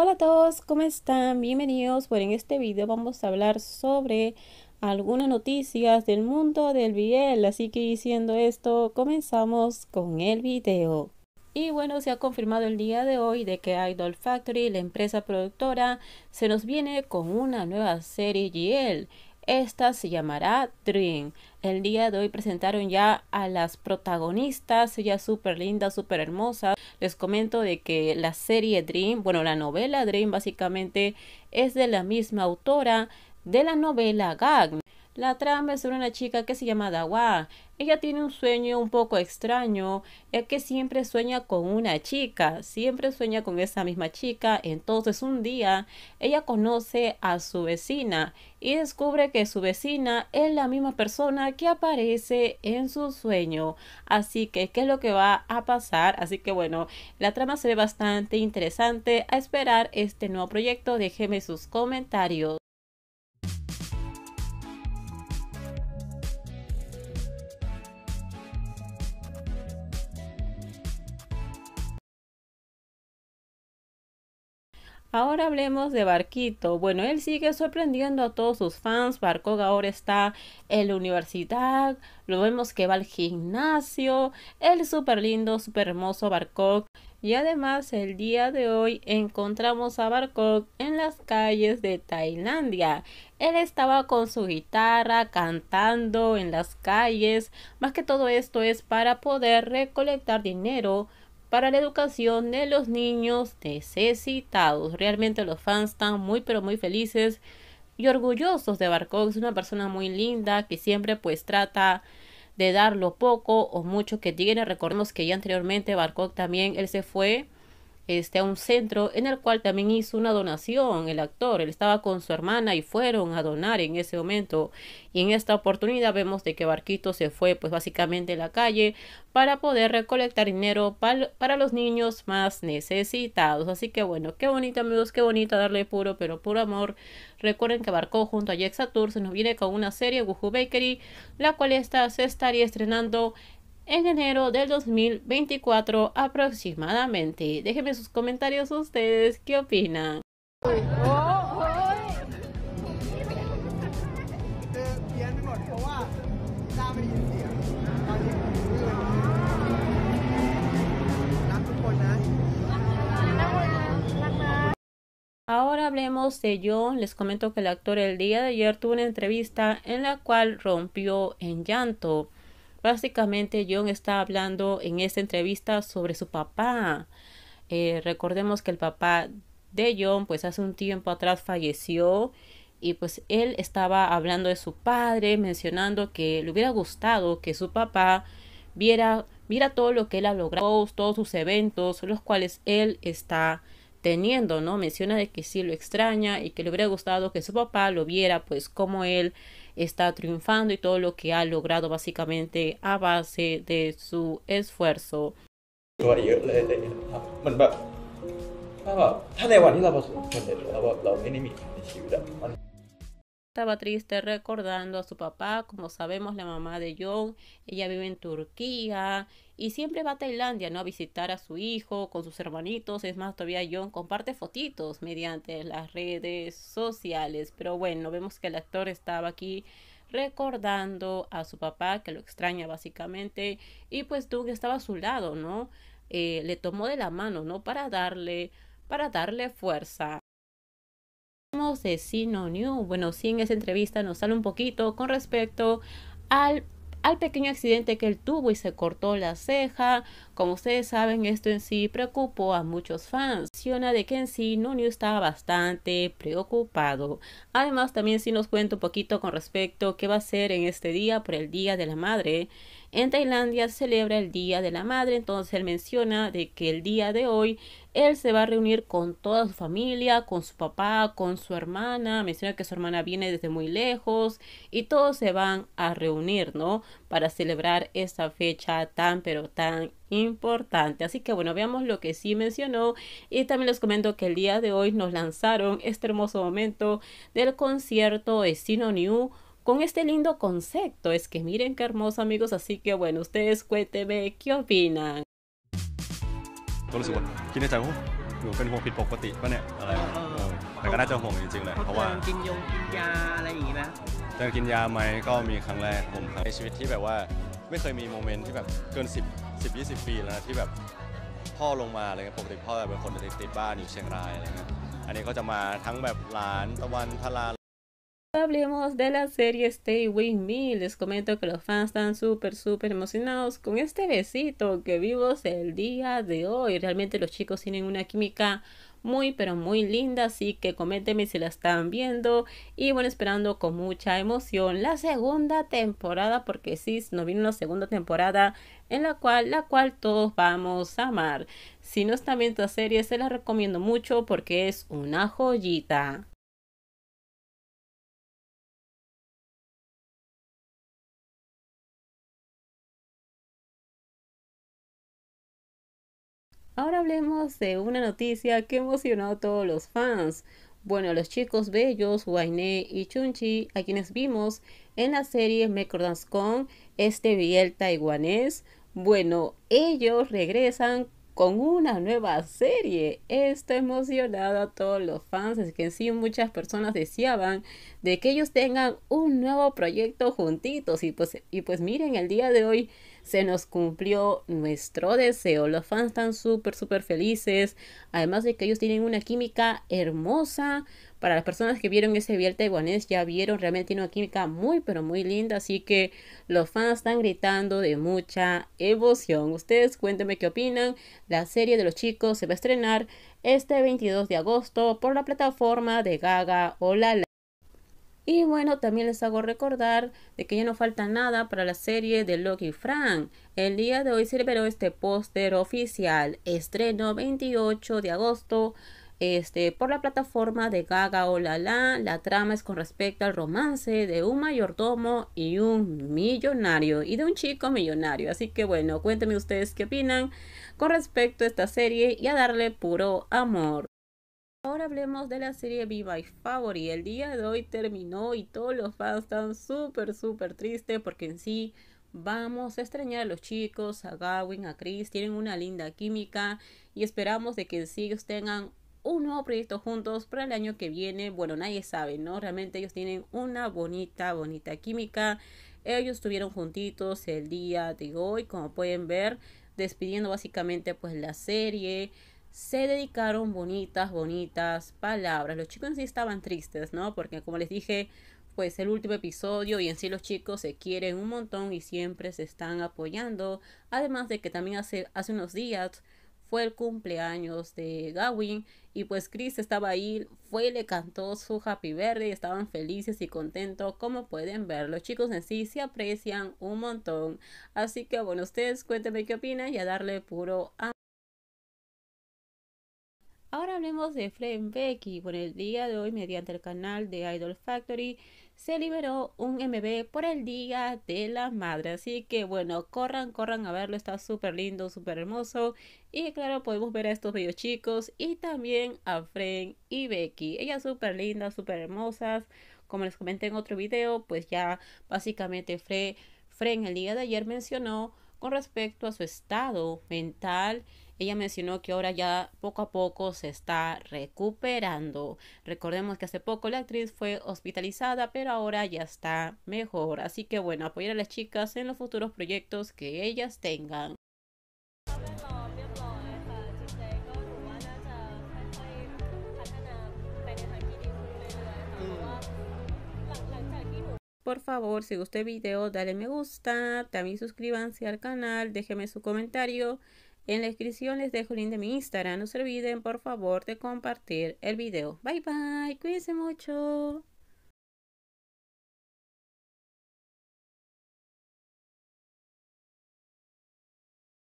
Hola a todos, ¿cómo están? Bienvenidos. Bueno, en este video vamos a hablar sobre algunas noticias del mundo del BL. Así que diciendo esto, comenzamos con el video. Y bueno, se ha confirmado el día de hoy de que Idol Factory, la empresa productora, se nos viene con una nueva serie GL. Esta se llamará Dream. El día de hoy presentaron ya a las protagonistas, ya súper lindas, súper hermosas les comento de que la serie Dream, bueno, la novela Dream básicamente es de la misma autora de la novela Gag. La trama es sobre una chica que se llama Dawa. Ella tiene un sueño un poco extraño, ya que siempre sueña con una chica, siempre sueña con esa misma chica. Entonces un día ella conoce a su vecina y descubre que su vecina es la misma persona que aparece en su sueño. Así que, ¿qué es lo que va a pasar? Así que bueno, la trama se ve bastante interesante. A esperar este nuevo proyecto, déjeme sus comentarios. Ahora hablemos de Barquito. Bueno, él sigue sorprendiendo a todos sus fans. Barco ahora está en la universidad. Lo vemos que va al gimnasio. El súper lindo, súper hermoso Barco. Y además, el día de hoy encontramos a Barkok en las calles de Tailandia. Él estaba con su guitarra cantando en las calles. Más que todo esto es para poder recolectar dinero para la educación de los niños necesitados. Realmente los fans están muy pero muy felices y orgullosos de Es una persona muy linda que siempre pues trata de dar lo poco o mucho que tiene. Recordemos que ya anteriormente barco también él se fue este, a un centro en el cual también hizo una donación el actor. Él estaba con su hermana y fueron a donar en ese momento. Y en esta oportunidad vemos de que Barquito se fue pues básicamente a la calle para poder recolectar dinero para los niños más necesitados. Así que bueno, qué bonito amigos, qué bonito darle puro, pero puro amor. Recuerden que Barco junto a Jack se nos viene con una serie Wuhu Bakery, la cual esta se estaría estrenando en enero del 2024 aproximadamente. Déjenme sus comentarios ustedes, ¿qué opinan? Ahora hablemos de John. Les comento que el actor el día de ayer tuvo una entrevista en la cual rompió en llanto. Básicamente John está hablando en esta entrevista sobre su papá. Eh, recordemos que el papá de John pues hace un tiempo atrás falleció y pues él estaba hablando de su padre, mencionando que le hubiera gustado que su papá viera, viera todo lo que él ha logrado, todos sus eventos, los cuales él está teniendo, ¿no? Menciona de que sí lo extraña y que le hubiera gustado que su papá lo viera, pues como él está triunfando y todo lo que ha logrado básicamente a base de su esfuerzo. Estaba triste recordando a su papá, como sabemos la mamá de John, ella vive en Turquía y siempre va a Tailandia, ¿no? A visitar a su hijo con sus hermanitos, es más, todavía John comparte fotitos mediante las redes sociales, pero bueno, vemos que el actor estaba aquí recordando a su papá que lo extraña básicamente y pues Doug estaba a su lado, ¿no? Eh, le tomó de la mano, ¿no? Para darle, para darle fuerza de Sino New. Bueno, si en esa entrevista nos sale un poquito con respecto al al pequeño accidente que él tuvo y se cortó la ceja. Como ustedes saben, esto en sí preocupó a muchos fans. Menciona de que en sí new estaba bastante preocupado. Además, también si nos cuenta un poquito con respecto a qué va a ser en este día por el Día de la Madre. En Tailandia se celebra el Día de la Madre, entonces él menciona de que el día de hoy él se va a reunir con toda su familia, con su papá, con su hermana, menciona que su hermana viene desde muy lejos y todos se van a reunir, ¿no? Para celebrar esta fecha tan pero tan importante. Así que bueno, veamos lo que sí mencionó y también les comento que el día de hoy nos lanzaron este hermoso momento del concierto de Sino New con este lindo concepto. Es que miren qué hermoso amigos, así que bueno, ustedes cuéntenme qué opinan. ก็รู้สึกว่าคิดในใจว่าหนูเป็นห่วงผิดปกติปะเนี่ยอะไรแต่ก็น่าจะห่วงจริงๆเลยเพราะว่ากินยงกินยาอะไรอย่างงี้ไหมเจอกินยาไหมก็มีครั้งแรกผมครับในชีวิตที่แบบว่าไม่เคยมีโมเมนต์ที่แบบ เกิน 10 10 20 ปีแล้วนะที่แบบพ่อลงมาลยครเบปกติพ่อเป็นคนติดติดบ้านอยู่เชียงรายอะไรเงี้ยอันนี้ก็จะมาทั้งแบบหลานตะวันพลา hablemos de la serie Stay With Me. Les comento que los fans están súper, súper emocionados con este besito que vivos el día de hoy. Realmente los chicos tienen una química muy, pero muy linda. Así que coméntenme si la están viendo. Y bueno, esperando con mucha emoción la segunda temporada, porque sí, nos viene una segunda temporada en la cual, la cual todos vamos a amar. Si no están viendo la serie, se la recomiendo mucho porque es una joyita. Ahora hablemos de una noticia que emocionó a todos los fans. Bueno, los chicos bellos, Wainé y Chunchi, a quienes vimos en la serie Mecordance Con, este Biel taiwanés, bueno, ellos regresan con una nueva serie. Esto ha emocionado a todos los fans, es que en sí muchas personas deseaban de que ellos tengan un nuevo proyecto juntitos. Y pues, y pues miren, el día de hoy se nos cumplió nuestro deseo. Los fans están súper, súper felices. Además de que ellos tienen una química hermosa. Para las personas que vieron ese vial taiwanés, ya vieron, realmente tiene una química muy, pero muy linda. Así que los fans están gritando de mucha emoción. Ustedes cuéntenme qué opinan. La serie de los chicos se va a estrenar este 22 de agosto por la plataforma de Gaga Hola. Y bueno, también les hago recordar de que ya no falta nada para la serie de Loki Frank. El día de hoy se liberó este póster oficial, estreno 28 de agosto. Este, por la plataforma de Gaga Olala, la trama es con respecto al romance de un mayordomo y un millonario, y de un chico millonario. Así que bueno, cuéntenme ustedes qué opinan con respecto a esta serie y a darle puro amor. Ahora hablemos de la serie Be My Favorite. El día de hoy terminó y todos los fans están súper, súper tristes porque en sí vamos a extrañar a los chicos, a Gawin, a Chris, tienen una linda química y esperamos de que en sí ellos tengan un nuevo proyecto juntos para el año que viene. Bueno, nadie sabe, ¿no? Realmente ellos tienen una bonita, bonita química. Ellos estuvieron juntitos el día de hoy, como pueden ver, despidiendo básicamente pues la serie se dedicaron bonitas, bonitas palabras. Los chicos en sí estaban tristes, ¿no? Porque como les dije, pues el último episodio y en sí los chicos se quieren un montón y siempre se están apoyando. Además de que también hace, hace unos días fue el cumpleaños de Gawin y pues Chris estaba ahí, fue le cantó su happy birthday, estaban felices y contentos, como pueden ver, los chicos en sí se aprecian un montón. Así que bueno, ustedes cuéntenme qué opinan y a darle puro amor. Ahora hablemos de Fren Becky. Por el día de hoy, mediante el canal de Idol Factory, se liberó un MV por el Día de la Madre. Así que bueno, corran, corran a verlo. Está súper lindo, súper hermoso. Y claro, podemos ver a estos bellos chicos y también a Fren y Becky. Ellas súper lindas, súper hermosas. Como les comenté en otro video, pues ya básicamente Fren, el día de ayer mencionó con respecto a su estado mental ella mencionó que ahora ya poco a poco se está recuperando. Recordemos que hace poco la actriz fue hospitalizada, pero ahora ya está mejor. Así que bueno, apoyar a las chicas en los futuros proyectos que ellas tengan. por favor, si gustó el video, dale me gusta, también suscríbanse al canal, déjenme su comentario en la descripción les dejo el link de mi Instagram. No se olviden, por favor, de compartir el video. Bye bye, cuídense mucho.